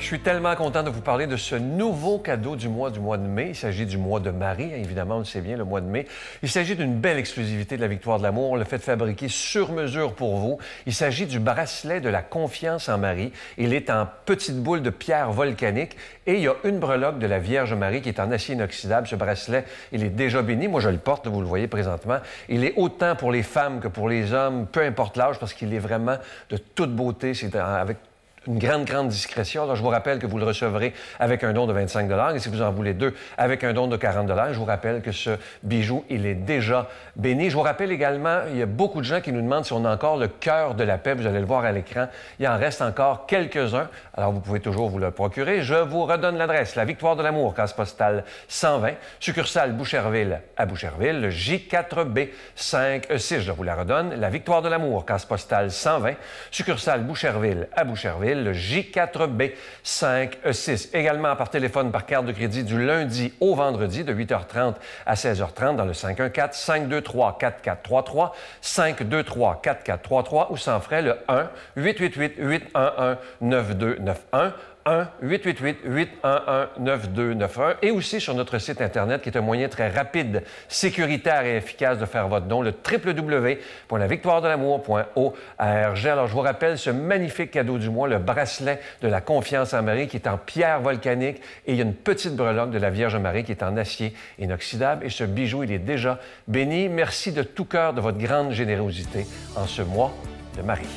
Je suis tellement content de vous parler de ce nouveau cadeau du mois du mois de mai. Il s'agit du mois de Marie, hein, évidemment, on le sait bien, le mois de mai. Il s'agit d'une belle exclusivité de la Victoire de l'amour. On le fait fabriquer sur mesure pour vous. Il s'agit du bracelet de la confiance en Marie. Il est en petite boule de pierre volcanique et il y a une breloque de la Vierge Marie qui est en acier inoxydable. Ce bracelet, il est déjà béni. Moi, je le porte, vous le voyez présentement. Il est autant pour les femmes que pour les hommes, peu importe l'âge, parce qu'il est vraiment de toute beauté. C'est avec une grande, grande discrétion. Alors, je vous rappelle que vous le recevrez avec un don de 25 et si vous en voulez deux, avec un don de 40 Je vous rappelle que ce bijou, il est déjà béni. Je vous rappelle également, il y a beaucoup de gens qui nous demandent si on a encore le cœur de la paix. Vous allez le voir à l'écran. Il en reste encore quelques-uns. Alors, vous pouvez toujours vous le procurer. Je vous redonne l'adresse, la Victoire de l'amour, casse postale 120, succursale Boucherville à Boucherville, le J4B5E6. Je vous la redonne, la Victoire de l'amour, casse postale 120, succursale Boucherville à Boucherville le J4B 5E6. Également par téléphone, par carte de crédit du lundi au vendredi de 8h30 à 16h30 dans le 514-523-4433, 523-4433 ou sans frais le 1-888-811-9291. 1-888-811-9291 et aussi sur notre site Internet qui est un moyen très rapide, sécuritaire et efficace de faire votre don, le www.lavictoiredelamour.org. Alors, je vous rappelle ce magnifique cadeau du mois, le bracelet de la confiance en Marie qui est en pierre volcanique et il y a une petite breloque de la Vierge Marie qui est en acier inoxydable et ce bijou, il est déjà béni. Merci de tout cœur de votre grande générosité en ce mois de Marie.